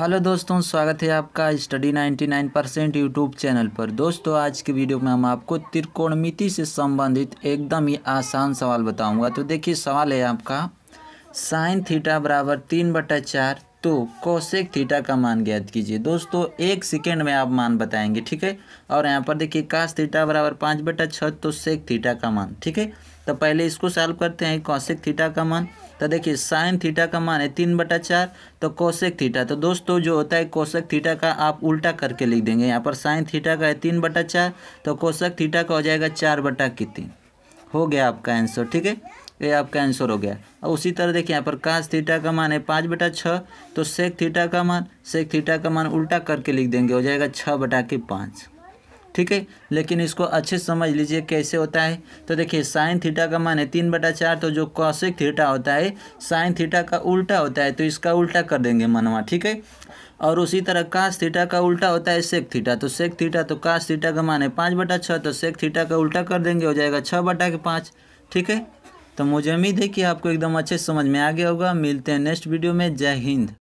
hello दोस्तों स्वागत है आपका स्टडी 99 परसेंट यूट्यूब चैनल पर दोस्तों आज की वीडियो में हम आपको त्रिकोणमिति से संबंधित एकदम ही आसान सवाल बताऊंगा तो देखिए सवाल है आपका साइन थीटा बराबर तीन बटा चार तो कोसेक थीटा का मान ज्ञात कीजिए दोस्तों एक सेकेंड में आप मान बताएंगे ठीक है और यहाँ पर देखिए काश थीटा बराबर पाँच बटा छः तो सेक थीटा का मान ठीक है तो पहले इसको सॉल्व करते हैं कौशिक थीटा का मान तो देखिए साइन थीटा का मान है तीन बटा चार तो कौशिक थीटा तो दोस्तों जो होता है कौशक थीटा का आप उल्टा करके लिख देंगे यहाँ पर साइन थीटा का है तीन बटा चार तो कोसेक थीटा का हो जाएगा चार बटा तीन हो गया आपका आंसर ठीक है ये आपका आंसर हो गया और उसी तरह देखिए यहाँ पर काश थीटा का मान है पाँच बटा छः तो सेक थीटा का मान सेक थीटा का मान उल्टा करके लिख देंगे हो जाएगा छः बटा के पाँच ठीक है लेकिन इसको अच्छे समझ लीजिए कैसे होता है तो देखिए साइन थीटा का मान है तीन बटा चार तो जो कौशिक थीटा होता है साइन थीटा का उल्टा होता है तो इसका उल्टा कर देंगे मनवा ठीक है और उसी तरह काश थीटा का उल्टा होता है सेक थीटा तो सेक थीटा तो काश थीटा का मान है पाँच बटा छः तो सेक थीटा का उल्टा कर देंगे हो जाएगा छः बटा के पाँच ठीक है तो मुझे उम्मीद है कि आपको एकदम अच्छे समझ में आ गया होगा मिलते हैं नेक्स्ट वीडियो में जय हिंद